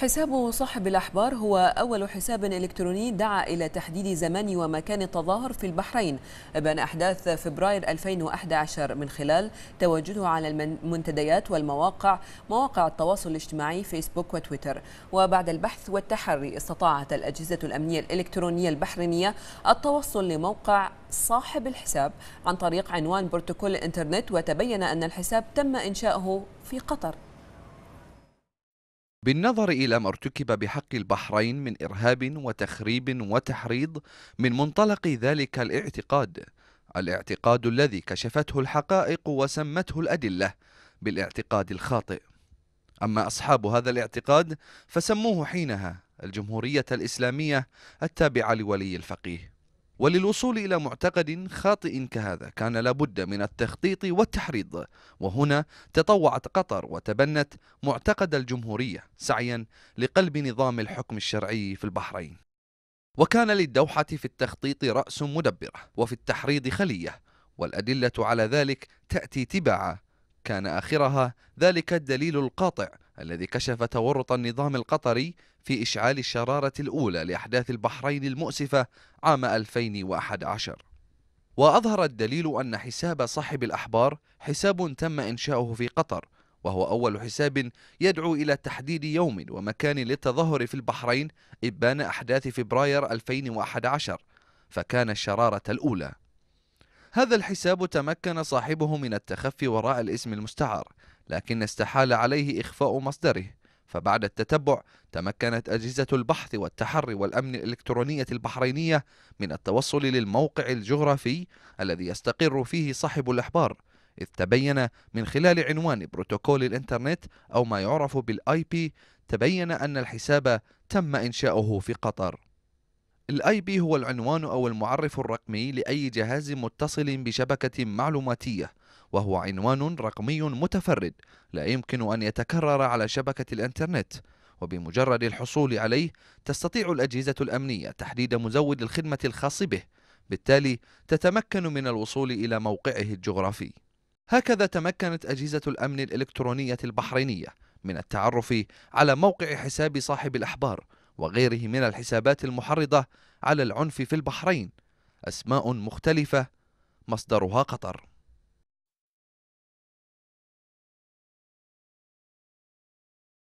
حساب صاحب الأحبار هو أول حساب إلكتروني دعا إلى تحديد زمان ومكان التظاهر في البحرين بين أحداث فبراير 2011 من خلال تواجده على المنتديات والمواقع مواقع التواصل الاجتماعي فيسبوك وتويتر وبعد البحث والتحري استطاعت الأجهزة الأمنية الإلكترونية البحرينية التوصل لموقع صاحب الحساب عن طريق عنوان بروتوكول الإنترنت وتبين أن الحساب تم إنشاؤه في قطر بالنظر إلى ما ارتكب بحق البحرين من إرهاب وتخريب وتحريض من منطلق ذلك الاعتقاد الاعتقاد الذي كشفته الحقائق وسمته الأدلة بالاعتقاد الخاطئ أما أصحاب هذا الاعتقاد فسموه حينها الجمهورية الإسلامية التابعة لولي الفقيه وللوصول إلى معتقد خاطئ كهذا كان لابد من التخطيط والتحريض وهنا تطوعت قطر وتبنت معتقد الجمهورية سعيا لقلب نظام الحكم الشرعي في البحرين وكان للدوحة في التخطيط رأس مدبرة وفي التحريض خلية والأدلة على ذلك تأتي تباعا كان آخرها ذلك الدليل القاطع الذي كشف تورط النظام القطري في إشعال الشرارة الأولى لأحداث البحرين المؤسفة عام 2011 وأظهر الدليل أن حساب صاحب الأحبار حساب تم إنشاؤه في قطر وهو أول حساب يدعو إلى تحديد يوم ومكان للتظاهر في البحرين إبان أحداث فبراير 2011 فكان الشرارة الأولى هذا الحساب تمكن صاحبه من التخفي وراء الاسم المستعار لكن استحال عليه إخفاء مصدره فبعد التتبع تمكنت أجهزة البحث والتحري والأمن الإلكترونية البحرينية من التوصل للموقع الجغرافي الذي يستقر فيه صاحب الأحبار إذ تبين من خلال عنوان بروتوكول الإنترنت أو ما يعرف بالآي بي تبين أن الحساب تم إنشاؤه في قطر الاي بي هو العنوان او المعرف الرقمي لاي جهاز متصل بشبكه معلوماتيه وهو عنوان رقمي متفرد لا يمكن ان يتكرر على شبكه الانترنت وبمجرد الحصول عليه تستطيع الاجهزه الامنيه تحديد مزود الخدمه الخاص به بالتالي تتمكن من الوصول الى موقعه الجغرافي هكذا تمكنت اجهزه الامن الالكترونيه البحرينيه من التعرف على موقع حساب صاحب الاحبار وغيره من الحسابات المحرضة على العنف في البحرين أسماء مختلفة مصدرها قطر